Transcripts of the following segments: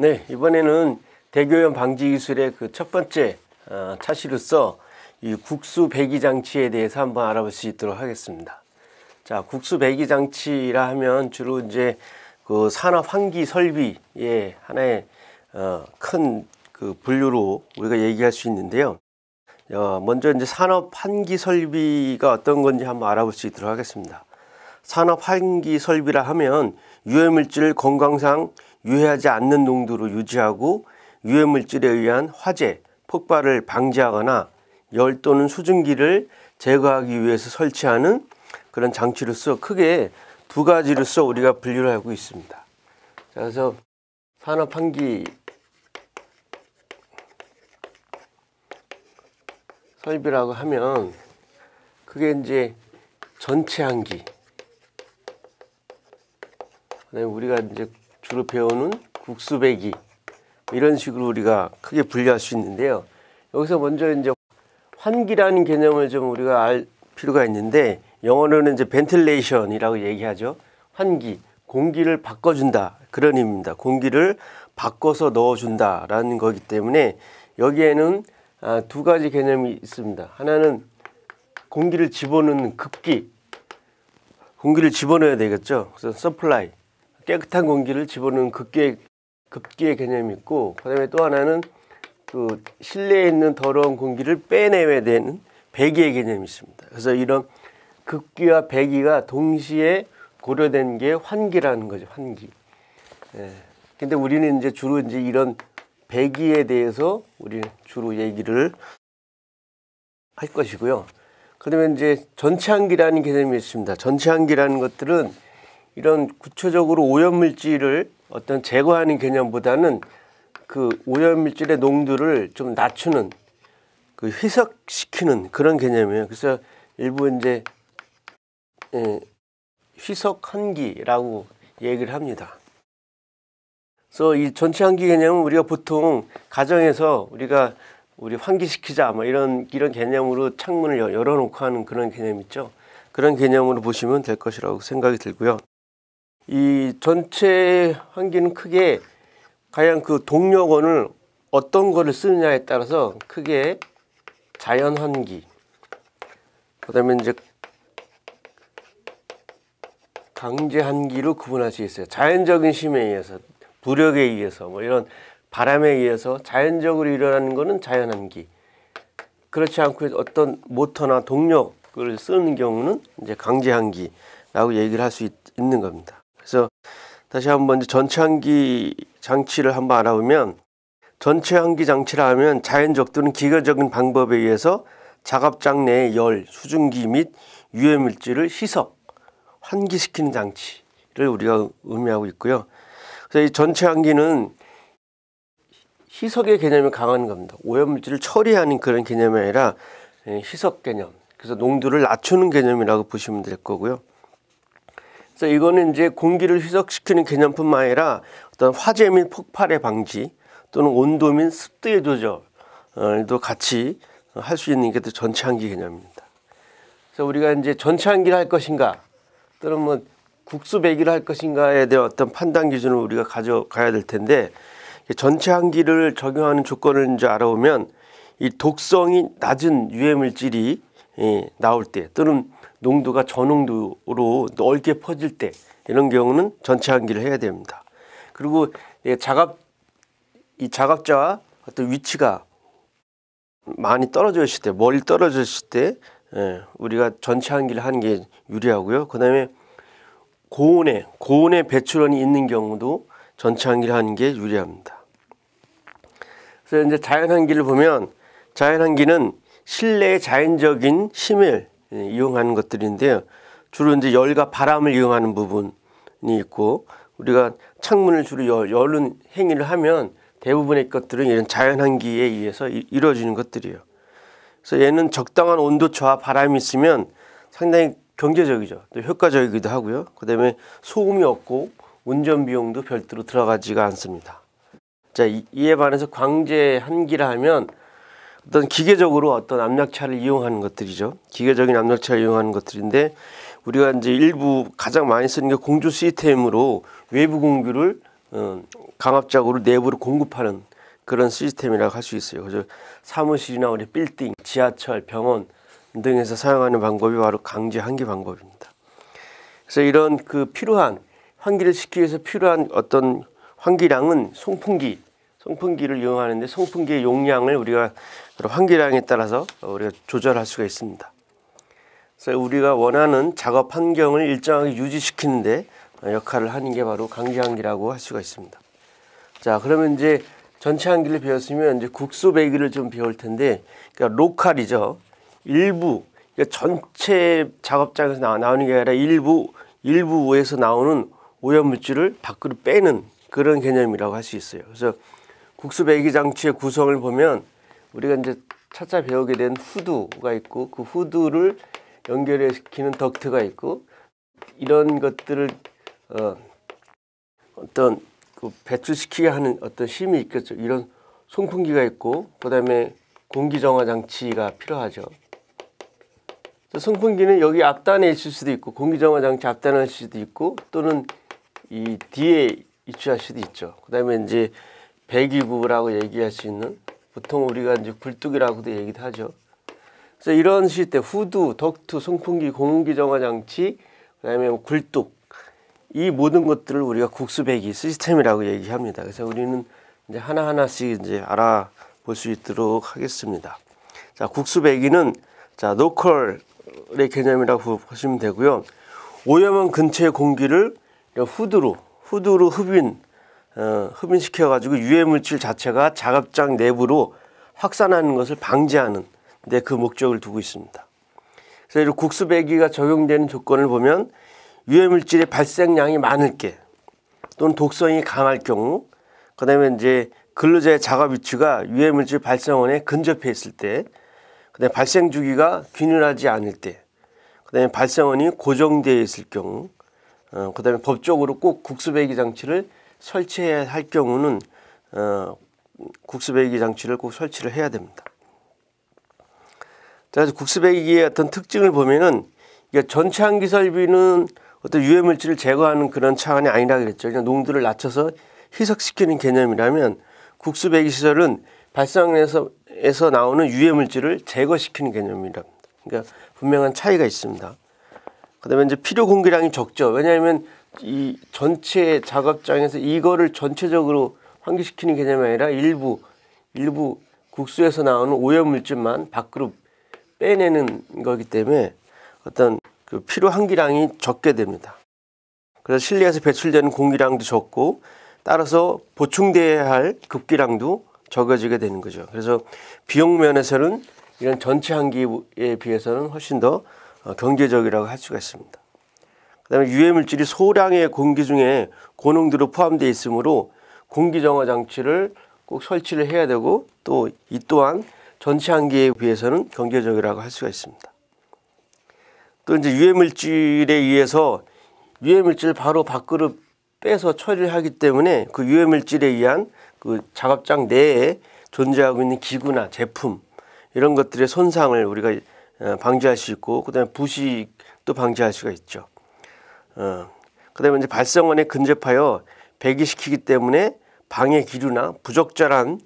네, 이번에는 대교염 방지 기술의 그 첫 번째 어, 차시로서 이 국수 배기 장치에 대해서 한번 알아볼 수 있도록 하겠습니다. 자, 국수 배기 장치라 하면 주로 이제 그 산업 환기 설비의 하나의 어, 큰 그 분류로 우리가 얘기할 수 있는데요. 어, 먼저 이제 산업 환기 설비가 어떤 건지 한번 알아볼 수 있도록 하겠습니다. 산업 환기 설비라 하면 유해물질 건강상 유해하지 않는 농도를 유지하고 유해물질에 의한 화재, 폭발을 방지하거나 열 또는 수증기를 제거하기 위해서 설치하는 그런 장치로서 크게 두 가지로서 우리가 분류를 하고 있습니다. 자, 그래서 산업 환기 설비라고 하면 그게 이제 전체 환기. 그다음에 우리가 이제 주로 배우는 국수배기 이런 식으로 우리가 크게 분류할 수 있는데요. 여기서 먼저 이제 환기라는 개념을 좀 우리가 알 필요가 있는데 영어로는 이제 벤틀레이션이라고 얘기하죠. 환기, 공기를 바꿔준다 그런 의미입니다. 공기를 바꿔서 넣어준다라는 거기 때문에 여기에는 아, 두 가지 개념이 있습니다. 하나는 공기를 집어넣는 급기, 공기를 집어넣어야 되겠죠. 그래서 서플라이, 깨끗한 공기를 집어넣는 급기의, 급기의 개념이 있고 그다음에 또 하나는 그 실내에 있는 더러운 공기를 빼내야 되는 배기의 개념이 있습니다. 그래서 이런 급기와 배기가 동시에 고려된 게 환기라는 거죠. 환기. 예. 근데 우리는 이제 주로 이제 이런 배기에 대해서 우리 주로 얘기를 할 것이고요. 그다음에 이제 전체 환기라는 개념이 있습니다. 전체 환기라는 것들은 이런 구체적으로 오염물질을 어떤 제거하는 개념보다는 그 오염물질의 농도를 좀 낮추는 그 희석시키는 그런 개념이에요. 그래서 일부 이제 예, 희석 환기라고 얘기를 합니다. 그래서 이 전체 환기 개념은 우리가 보통 가정에서 우리가 우리 환기시키자 뭐 이런 이런 개념으로 창문을 열어놓고 하는 그런 개념 있죠. 그런 개념으로 보시면 될 것이라고 생각이 들고요. 이 전체 환기는 크게 과연 그 동력원을 어떤 거를 쓰느냐에 따라서 크게 자연 환기 그다음에 이제 강제 환기로 구분할 수 있어요. 자연적인 심에 의해서, 부력에 의해서, 뭐 이런 바람에 의해서 자연적으로 일어나는 거는 자연 환기 그렇지 않고 어떤 모터나 동력을 쓰는 경우는 이제 강제 환기라고 얘기를 할 수 있는 겁니다. 다시 한번 전체환기 장치를 한번 알아보면 전체환기 장치라 하면 자연적 또는 기계적인 방법에 의해서 작업장 내의 열, 수증기 및 유해 물질을 희석, 환기시키는 장치를 우리가 의미하고 있고요. 그래서 이 전체 환기는 희석의 개념이 강한 겁니다. 오염물질을 처리하는 그런 개념이 아니라 예, 희석 개념, 그래서 농도를 낮추는 개념이라고 보시면 될 거고요. 그래서 이거는 이제 공기를 희석시키는 개념뿐만 아니라 어떤 화재 및 폭발의 방지 또는 온도 및 습도의 조절도 같이 할 수 있는 게 또 전체 환기 개념입니다. 그래서 우리가 이제 전체 환기를할 것인가 또는 뭐 국수 배기를 할 것인가에 대한 어떤 판단 기준을 우리가 가져가야 될 텐데 전체 환기를 적용하는 조건을 이제 알아보면 이 독성이 낮은 유해물질이 나올 때 또는 농도가 저농도로 넓게 퍼질 때 이런 경우는 전체 환기를 해야 됩니다. 그리고 작업 이작업자 어떤 위치가 많이 떨어져 있을 때 멀리 떨어져 있을 때 예, 우리가 전체 환기를 하는 게 유리하고요. 그다음에 고온에 고온에 배출원이 있는 경우도 전체 환기를 하는 게 유리합니다. 그래서 이제 자연 환기를 보면 자연 환기는 실내의 자연적인 심일 예, 이용하는 것들인데요. 주로 이제 열과 바람을 이용하는 부분이 있고 우리가 창문을 주로 열, 열은 행위를 하면 대부분의 것들은 이런 자연 환기에 의해서 이루어지는 것들이에요. 그래서 얘는 적당한 온도차와 바람이 있으면 상당히 경제적이죠. 또 효과적이기도 하고요. 그다음에 소음이 없고 운전 비용도 별도로 들어가지가 않습니다. 자, 이, 이에 반해서 광재 환기라 하면 어떤 기계적으로 어떤 압력차를 이용하는 것들이죠. 기계적인 압력차를 이용하는 것들인데 우리가 이제 일부 가장 많이 쓰는 게 공조 시스템으로 외부 공기를 어, 강압적으로 내부로 공급하는 그런 시스템이라고 할 수 있어요. 그래서 사무실이나 우리 빌딩, 지하철, 병원 등에서 사용하는 방법이 바로 강제 환기 방법입니다. 그래서 이런 그 필요한 환기를 시키기 위해서 필요한 어떤 환기량은 송풍기 송풍기를 이용하는데 송풍기의 용량을 우리가 환기량에 따라서 우리가 조절할 수가 있습니다. 그래서 우리가 원하는 작업 환경을 일정하게 유지시키는데 역할을 하는 게 바로 강제환기라고 할 수가 있습니다. 자 그러면 이제 전체 환기를 배웠으면 이제 국소 배기를 좀 배울 텐데 그러니까 로컬이죠 일부 그러니까 전체 작업장에서 나오, 는게 아니라 일부 일부 에서 나오는 오염물질을 밖으로 빼는 그런 개념이라고 할 수 있어요 그래서 국수 배기 장치의 구성을 보면 우리가 이제 차차 배우게 된후두가 있고 그후두를 연결시키는 해 덕트가 있고 이런 것들을 어, 어떤 그 배출시키게 하는 어떤 힘이 있겠죠. 이런 송풍기가 있고 그다음에 공기 정화 장치가 필요하죠. 송풍기는 여기 앞단에 있을 수도 있고 공기 정화 장치 앞단에 있을 수도 있고 또는 이 뒤에 입주할 수도 있죠. 그다음에 이제 배기구라고 얘기할 수 있는 보통 우리가 이제 굴뚝이라고도 얘기도 하죠. 그래서 이런 시대 후두, 덕투, 송풍기, 공기 정화 장치, 그다음에 뭐 굴뚝 이 모든 것들을 우리가 국수배기 시스템이라고 얘기합니다. 그래서 우리는 이제 하나하나씩 이제 알아볼 수 있도록 하겠습니다. 자, 국수배기는 자, 노컬의 개념이라고 보시면 되고요. 오염한 근처의 공기를 후두로, 후두로 흡인, 어, 흡인시켜가지고 유해물질 자체가 작업장 내부로 확산하는 것을 방지하는 데 그 목적을 두고 있습니다. 그래서 이런 국수배기가 적용되는 조건을 보면 유해물질의 발생량이 많을 게 또는 독성이 강할 경우 그 다음에 이제 근로자의 작업 위치가 유해물질 발생원에 근접해 있을 때 그다음에 발생 주기가 균일하지 않을 때 그다음에 발생원이 고정되어 있을 경우 어, 그다음에 법적으로 꼭 국수배기 장치를 설치할 경우는 어, 국수 배기 장치를 꼭 설치를 해야 됩니다. 자, 국수 배기의 어떤 특징을 보면은 이게 전체 기 설비는 어떤 유해 물질을 제거하는 그런 차원이 아니라 그랬죠. 그냥 농도를 낮춰서 희석시키는 개념이라면 국수 배기 시설은 발생 에서 나오는 유해 물질을 제거시키는 개념이랍니다. 그러니까 분명한 차이가 있습니다. 그다음에 이제 필요 공기량이 적죠. 왜냐하면 이 전체 작업장에서 이거를 전체적으로 환기시키는 개념이 아니라 일부 일부 국수에서 나오는 오염물질만 밖으로 빼내는 거기 때문에 어떤 그 필요 한기량이 적게 됩니다. 그래서 실내에서 배출되는 공기량도 적고 따라서 보충되어야할 급기량도 적어지게 되는 거죠. 그래서 비용 면에서는 이런 전체 환기에 비해서는 훨씬 더 어, 경제적이라고 할 수가 있습니다. 그다음에 유해 물질이 소량의 공기 중에 고농도로 포함되어 있으므로 공기 정화 장치를 꼭 설치를 해야 되고 또 이 또한 전체 한기에 비해서는 경제적이라고 할 수가 있습니다. 또 이제 유해 물질에 의해서 유해 물질 바로 밖으로 빼서 처리를 하기 때문에 그 유해 물질에 의한 그 작업장 내에 존재하고 있는 기구나 제품 이런 것들의 손상을 우리가 어, 방지할 수 있고 그다음에 부식도 방지할 수가 있죠. 어, 그다음에 이제 발성원에 근접하여 배기시키기 때문에 방해 기류나 부적절한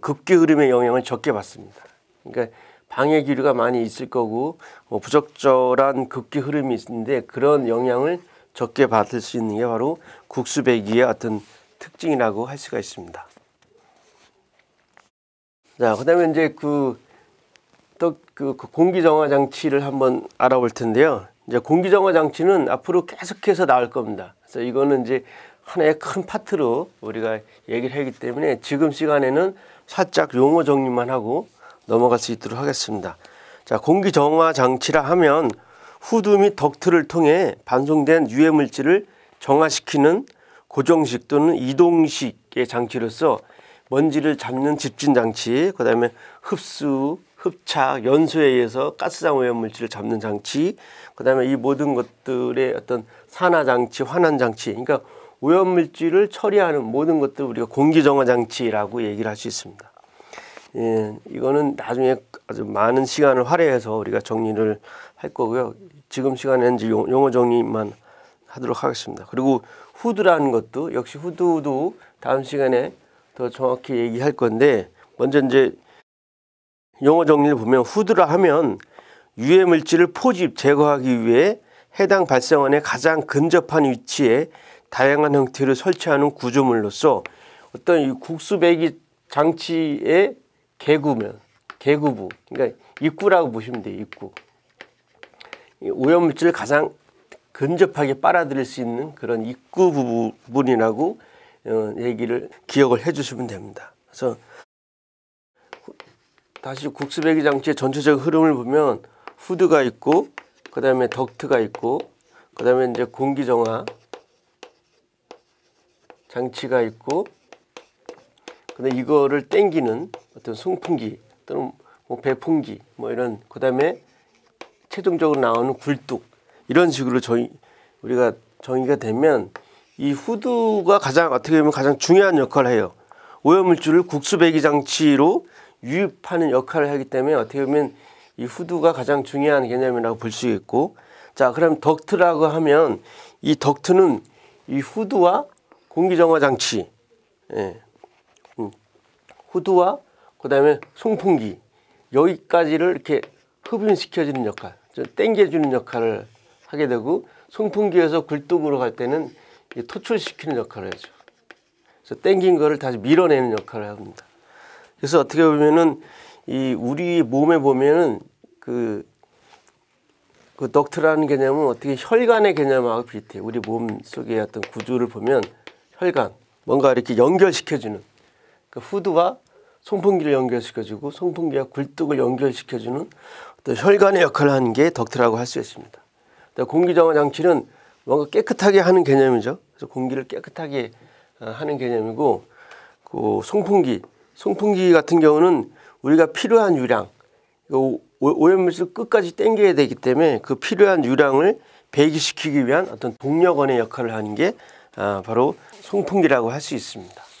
급기 흐름의 영향을 적게 받습니다. 그러니까 방해 기류가 많이 있을 거고 뭐 부적절한 급기 흐름이 있는데 그런 영향을 적게 받을 수 있는 게 바로 국수배기의 어떤 특징이라고 할 수가 있습니다. 자, 그다음에 이제 그 또그 그 공기정화 장치를 한번 알아볼 텐데요. 이제 공기정화 장치는 앞으로 계속해서 나올 겁니다. 그래서 이거는 이제 하나의 큰 파트로 우리가 얘기를 하기 때문에 지금 시간에는 살짝 용어 정리만 하고 넘어갈 수 있도록 하겠습니다. 자, 공기정화 장치라 하면 후드 및 덕트를 통해 반송된 유해 물질을 정화시키는 고정식 또는 이동식의 장치로서 먼지를 잡는 집진 장치, 그 다음에 흡수, 흡착, 연소에 의해서 가스장 오염물질을 잡는 장치, 그 다음에 이 모든 것들의 어떤 산화장치, 환원장치, 그러니까 오염물질을 처리하는 모든 것들 우리가 공기정화장치라고 얘기를 할 수 있습니다. 예, 이거는 나중에 아주 많은 시간을 활용해서 우리가 정리를 할 거고요. 지금 시간에는 이제 용어 정리만 하도록 하겠습니다. 그리고 후드라는 것도 역시 후드도 다음 시간에 더 정확히 얘기할 건데 먼저 이제 용어 정리를 보면 후드라 하면 유해 물질을 포집 제거하기 위해 해당 발생원의 가장 근접한 위치에 다양한 형태를 설치하는 구조물로서 어떤 이 국수배기 장치의 개구면 개구부 그러니까 입구라고 보시면 돼요 입구 오염물질을 가장 근접하게 빨아들일 수 있는 그런 입구 부분이라고 어, 얘기를 기억을 해주시면 됩니다. 그래서 다시 국수배기 장치의 전체적 흐름을 보면 후드가 있고 그 다음에 덕트가 있고 그 다음에 이제 공기정화 장치가 있고 근데 이거를 땡기는 어떤 송풍기 또는 뭐 배풍기 뭐 이런 그 다음에 최종적으로 나오는 굴뚝 이런 식으로 저희 우리가 정의가 되면 이 후드가 가장 어떻게 보면 가장 중요한 역할을 해요. 오염물질을 국수배기 장치로 유입하는 역할을 하기 때문에 어떻게 보면 이후두가 가장 중요한 개념이라고 볼 수 있고 자 그럼 덕트라고 하면 이 덕트는 이후두와 공기정화 장치 예. 음. 후두와그 다음에 송풍기 여기까지를 이렇게 흡인시켜주는 역할 땡겨주는 역할을 하게 되고 송풍기에서 굴뚝으로 갈 때는 토출시키는 역할을 해줘 그래서 땡긴 거를 다시 밀어내는 역할을 합니다 그래서 어떻게 보면은 이 우리 몸에 보면은 그, 그 덕트라는 개념은 어떻게 혈관의 개념하고 비슷해요. 우리 몸 속의 어떤 구조를 보면 혈관, 뭔가 이렇게 연결시켜주는 그 후드와 송풍기를 연결시켜주고 송풍기와 굴뚝을 연결시켜주는 어떤 혈관의 역할을 하는 게 덕트라고 할 수 있습니다. 공기정화 장치는 뭔가 깨끗하게 하는 개념이죠. 그래서 공기를 깨끗하게 어, 하는 개념이고 그 송풍기 송풍기 같은 경우는 우리가 필요한 유량 오염물질 끝까지 땡겨야 되기 때문에 그 필요한 유량을 배기시키기 위한 어떤 동력원의 역할을 하는 게 아, 바로 송풍기라고 할 수 있습니다.